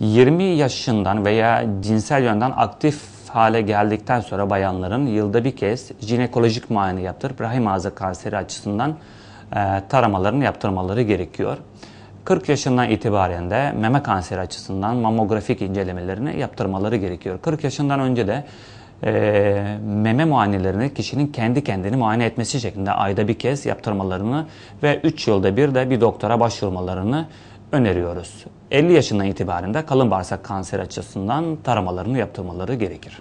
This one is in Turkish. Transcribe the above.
20 yaşından veya cinsel yönden aktif hale geldikten sonra bayanların yılda bir kez jinekolojik muayene yaptırıp rahim ağzı kanseri açısından e, taramalarını yaptırmaları gerekiyor. 40 yaşından itibaren de meme kanseri açısından mamografik incelemelerini yaptırmaları gerekiyor. 40 yaşından önce de e, meme muayenelerini kişinin kendi kendini muayene etmesi şeklinde ayda bir kez yaptırmalarını ve 3 yılda bir de bir doktora başvurmalarını öneriyoruz. 50 yaşından itibaren de kalın bağırsak kanseri açısından taramalarını yaptırmaları gerekir.